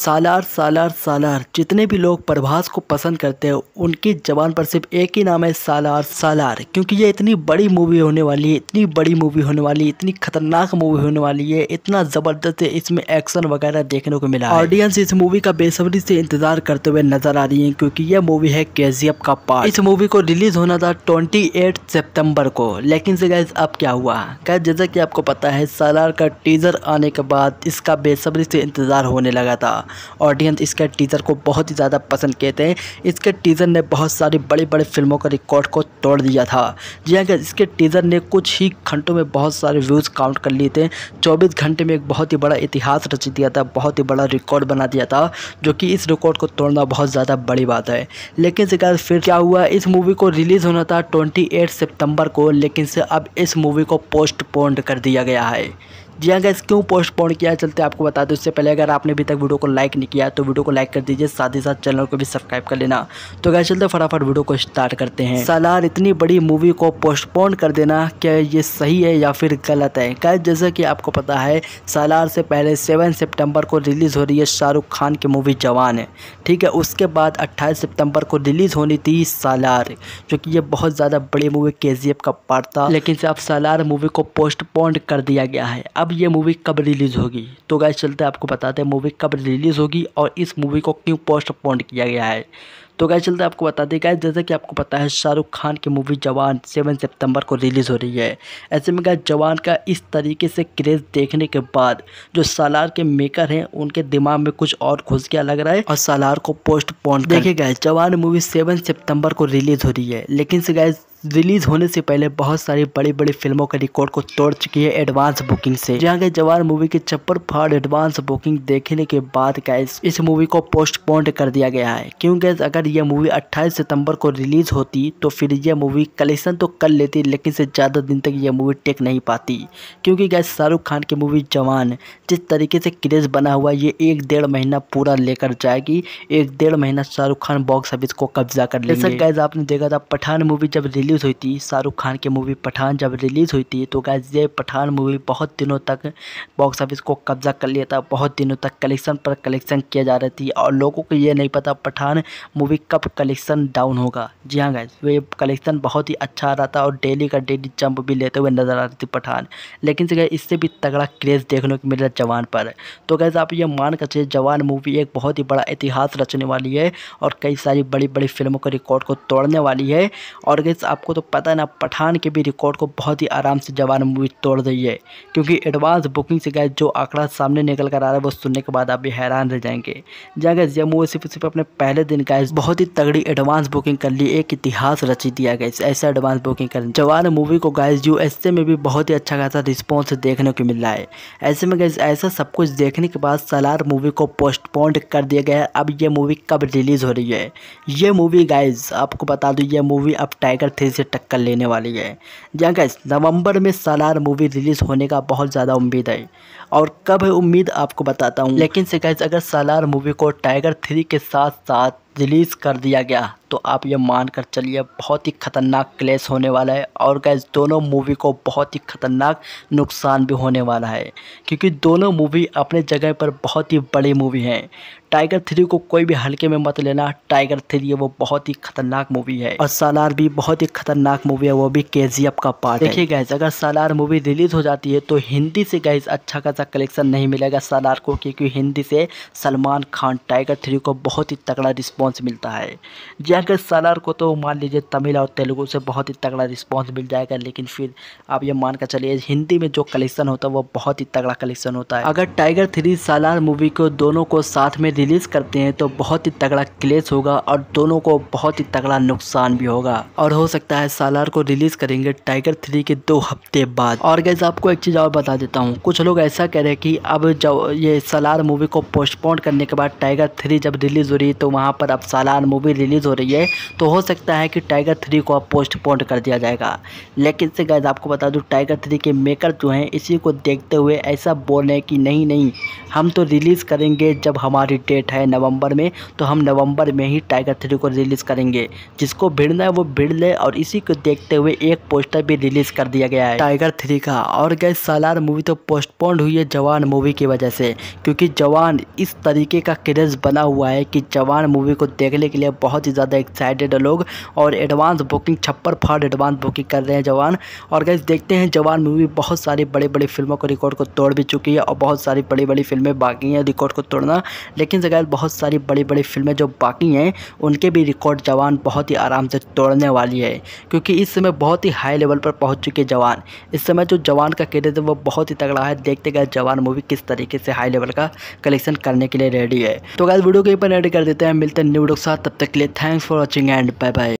सालार सालार सालार जितने भी लोग प्रभास को पसंद करते हैं उनकी जबान पर सिर्फ एक ही नाम है सालार सालार क्योंकि ये इतनी बड़ी मूवी होने वाली है इतनी बड़ी मूवी होने वाली है इतनी खतरनाक मूवी होने वाली है इतना ज़बरदस्त है इसमें एक्शन वगैरह देखने को मिला ऑडियंस इस मूवी का बेसब्री से इंतजार करते हुए नजर आ रही है क्योंकि यह मूवी है के का पार्ट इस मूवी को रिलीज होना था ट्वेंटी सितंबर को लेकिन अब क्या हुआ क्या जैसा की आपको पता है सालार का टीजर आने के बाद इसका बेसब्री से इंतजार होने लगा था ऑडियंस इसके टीज़र को बहुत ही ज़्यादा पसंद किए थे इसके टीज़र ने बहुत सारी बड़ी बड़ी फिल्मों का रिकॉर्ड को तोड़ दिया था जी हाँ इसके टीज़र ने कुछ ही घंटों में बहुत सारे व्यूज़ काउंट कर लिए थे चौबीस घंटे में एक बहुत ही बड़ा इतिहास रच दिया था बहुत ही बड़ा रिकॉर्ड बना दिया था जो कि इस रिकॉर्ड को तोड़ना बहुत ज़्यादा बड़ी बात है लेकिन इसके फिर क्या हुआ इस मूवी को रिलीज़ होना था ट्वेंटी सितंबर को लेकिन से अब इस मूवी को पोस्टपोन्ड कर दिया गया है जी हाँ गैस क्यों पोस्टपोन किया चलते आपको बता दो इससे पहले अगर आपने अभी तक वीडियो को लाइक नहीं किया तो वीडियो को लाइक कर दीजिए साथ ही साथ चैनल को भी सब्सक्राइब कर लेना तो गैस चलते फटाफट वीडियो को स्टार्ट करते हैं सालार इतनी बड़ी मूवी को पोस्टपोन कर देना क्या ये सही है या फिर गलत है गैस जैसा कि आपको पता है सालार से पहले सेवन सेप्टेम्बर को रिलीज़ हो रही है शाहरुख खान की मूवी जवान है ठीक है उसके बाद अट्ठाईस सितम्बर को रिलीज़ होनी थी सालार जो कि ये बहुत ज़्यादा बड़ी मूवी के का पार्ट था लेकिन अब सालार मूवी को पोस्टपोन कर दिया गया है अब अब ये मूवी कब रिलीज़ होगी तो गाय चलते आपको बताते हैं मूवी कब रिलीज़ होगी और इस मूवी को क्यों पोस्टपोन किया गया है तो गाय चलते आपको बता दें गाय जैसे कि आपको पता है शाहरुख खान की मूवी जवान सेवन सितंबर को रिलीज़ हो रही है ऐसे में गाय जवान का इस तरीके से क्रेज़ देखने के बाद जो सालार के मेकर हैं उनके दिमाग में कुछ और घुस गया लग रहा है और सालार को पोस्टपोन देखे गाइस जवान मूवी सेवन सितंबर को रिलीज़ हो रही है लेकिन से गाय रिलीज होने से पहले बहुत सारी बड़ी बड़ी फिल्मों के रिकॉर्ड को तोड़ चुकी है एडवांस बुकिंग से जहाँ के जवान मूवी की छप्पर फाड़ एडवांस बुकिंग देखने के बाद गैस इस मूवी को पोस्टपोन कर दिया गया है क्यों गैस अगर यह मूवी अट्ठाईस सितम्बर को रिलीज होती तो फिर यह मूवी कलेक्शन तो कर लेती लेकिन से ज़्यादा दिन तक यह मूवी टेक नहीं पाती क्योंकि गैस शाहरुख खान की मूवी जवान जिस तरीके से क्रेज बना हुआ ये एक डेढ़ महीना पूरा लेकर जाएगी एक डेढ़ महीना शाहरुख खान बॉक्स ऑफिस को कब्जा कर लेकिन गैस आपने देखा था पठान मूवी जब रिलीज रिलीज़ हुई थी शाहरुख खान की मूवी पठान जब रिलीज़ हुई थी तो गैस ये पठान मूवी बहुत दिनों तक बॉक्स ऑफिस को कब्जा कर लिया था बहुत दिनों तक कलेक्शन पर कलेक्शन किया जा रही थी और लोगों को ये नहीं पता पठान मूवी कब कलेक्शन डाउन होगा जी हाँ गैस वे कलेक्शन बहुत ही अच्छा आ रहा था और डेली का डेली जंप भी लेते हुए नज़र आ रही थी पठान लेकिन से इससे भी तगड़ा क्रेज़ देखने को मिल रहा जवान पर तो गैस आप ये मान कर चाहिए जवान मूवी एक बहुत ही बड़ा इतिहास रचने वाली है और कई सारी बड़ी बड़ी फिल्मों के रिकॉर्ड को तोड़ने वाली है और गैस आप आपको तो पता ना पठान के भी रिकॉर्ड को बहुत ही आराम से जवान मूवी तोड़ रही है क्योंकि एडवांस बुकिंग से गए जो आंकड़ा सामने निकल कर आ रहा है वो सुनने के बाद आप भी हैरान रह जाएंगे जहाँ गए यह मूवी सिर्फ सिर्फ अपने पहले दिन का बहुत ही तगड़ी एडवांस बुकिंग कर ली एक इतिहास रची दिया गया ऐसा एडवांस बुकिंग कर जवान मूवी को गाइज यू में भी बहुत ही अच्छा खासा रिस्पॉन्स देखने को मिल रहा है ऐसे में गैस ऐसा सब कुछ देखने के बाद सलार मूवी को पोस्टपोन कर दिया गया अब ये मूवी कब रिलीज़ हो रही है ये मूवी गाइज आपको बता दूँ ये मूवी अब टाइगर थ्री फिर से टक्कर लेने वाली है जहाँ गैस नवंबर में सालार मूवी रिलीज़ होने का बहुत ज़्यादा उम्मीद है और कब है उम्मीद आपको बताता हूँ लेकिन से गैस अगर सालार मूवी को टाइगर थ्री के साथ साथ रिलीज़ कर दिया गया तो आप ये मानकर चलिए बहुत ही ख़तरनाक क्लेश होने वाला है और गैस दोनों मूवी को बहुत ही ख़तरनाक नुकसान भी होने वाला है क्योंकि दोनों मूवी अपने जगह पर बहुत ही बड़ी मूवी हैं टाइगर थ्री को कोई भी हल्के में मत लेना टाइगर थ्री वो बहुत ही खतरनाक मूवी है और सालार भी बहुत ही खतरनाक मूवी है वो भी के का पार्ट देखिए गैस अगर सालार मूवी रिलीज हो जाती है तो हिंदी से गैस अच्छा खासा कलेक्शन नहीं मिलेगा सालार को क्योंकि हिंदी से सलमान खान टाइगर थ्री को बहुत ही तगड़ा रिस्पॉन्स मिलता है जी हाँ, अगर सालार को तो मान लीजिए तमिल और तेलुगू से बहुत ही तगड़ा रिस्पॉन्स मिल जाएगा लेकिन फिर आप ये मान कर चलिए हिंदी में जो कलेक्शन होता है वो बहुत ही तगड़ा कलेक्शन होता है अगर टाइगर थ्री सालार मूवी को दोनों को साथ में रिलीज़ करते हैं तो बहुत ही तगड़ा क्लेश होगा और दोनों को बहुत ही तगड़ा नुकसान भी होगा और हो सकता है सालार को रिलीज़ करेंगे टाइगर थ्री के दो हफ्ते बाद और गैस आपको एक चीज़ और बता देता हूँ कुछ लोग ऐसा कह रहे हैं कि अब जब ये सालार मूवी को पोस्टपोन करने के बाद टाइगर थ्री जब रिलीज़ हो रही है तो वहाँ पर अब सालार मूवी रिलीज़ हो रही है तो हो सकता है कि टाइगर थ्री को अब पोस्टपोन कर दिया जाएगा लेकिन से गैस आपको बता दूँ टाइगर थ्री के मेकर जो हैं इसी को देखते हुए ऐसा बोल रहे हैं कि नहीं नहीं हम तो रिलीज़ करेंगे जब हमारी डेट है नवंबर में तो हम नवंबर में ही टाइगर थ्री को रिलीज़ करेंगे जिसको भिड़ना है वो भिड़ ले और इसी को देखते हुए एक पोस्टर भी रिलीज़ कर दिया गया है टाइगर थ्री का और गए सालार मूवी तो पोस्टपोन्ड हुई है जवान मूवी की वजह से क्योंकि जवान इस तरीके का क्रेज़ बना हुआ है कि जवान मूवी को देखने के लिए बहुत ही ज़्यादा एक्साइटेड है लोग और एडवांस बुकिंग छप्पर फाड़ एडवांस बुकिंग कर रहे हैं जवान और गए देखते हैं जवान मूवी बहुत सारी बड़ी बड़ी फिल्मों को रिकॉर्ड को तोड़ भी चुकी है और बहुत सारी बड़ी बड़ी फिल्म फिल्में बाकी हैं रिकॉर्ड को तोड़ना लेकिन जगह बहुत सारी बड़ी बड़ी फिल्में जो बाकी हैं उनके भी रिकॉर्ड जवान बहुत ही आराम से तोड़ने वाली है क्योंकि इस समय बहुत ही हाई लेवल पर पहुंच चुके जवान इस समय जो जवान का कैरियर है वो बहुत ही तगड़ा है देखते गए जवान मूवी किस तरीके से हाई लेवल का कलेक्शन करने के लिए रेडी है तो गैस वीडियो के ऊपर एड कर देते हैं मिलते हैं न्यू के साथ तब तक के लिए thanks for watching and bye bye